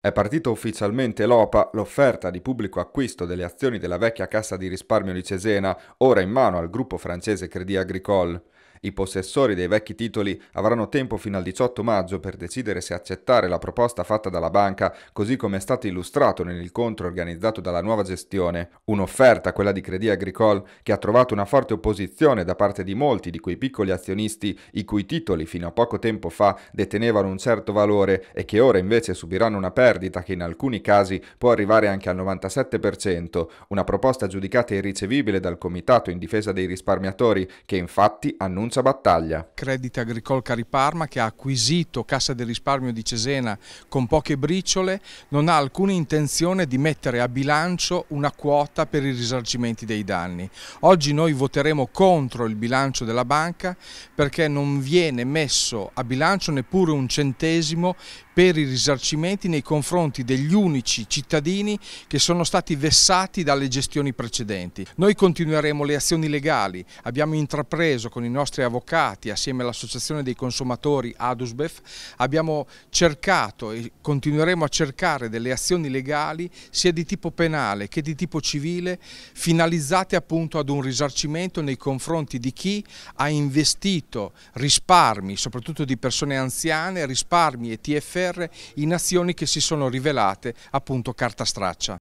È partita ufficialmente l'OPA, l'offerta di pubblico acquisto delle azioni della vecchia Cassa di risparmio di Cesena, ora in mano al gruppo francese Crédit Agricole. I possessori dei vecchi titoli avranno tempo fino al 18 maggio per decidere se accettare la proposta fatta dalla banca, così come è stato illustrato nell'incontro organizzato dalla nuova gestione. Un'offerta, quella di Credit Agricole, che ha trovato una forte opposizione da parte di molti di quei piccoli azionisti i cui titoli fino a poco tempo fa detenevano un certo valore e che ora invece subiranno una perdita che in alcuni casi può arrivare anche al 97%, una proposta giudicata irricevibile dal Comitato in difesa dei risparmiatori che infatti annuncia Annunza Battaglia. Credit Agricol Cariparma, che ha acquisito Cassa del risparmio di Cesena con poche briciole non ha alcuna intenzione di mettere a bilancio una quota per i risarcimenti dei danni. Oggi noi voteremo contro il bilancio della banca perché non viene messo a bilancio neppure un centesimo per i risarcimenti nei confronti degli unici cittadini che sono stati vessati dalle gestioni precedenti. Noi continueremo le azioni legali, abbiamo intrapreso con i nostri nostri avvocati assieme all'Associazione dei Consumatori Adusbef abbiamo cercato e continueremo a cercare delle azioni legali sia di tipo penale che di tipo civile finalizzate appunto ad un risarcimento nei confronti di chi ha investito risparmi, soprattutto di persone anziane, risparmi e TFR in azioni che si sono rivelate appunto carta straccia.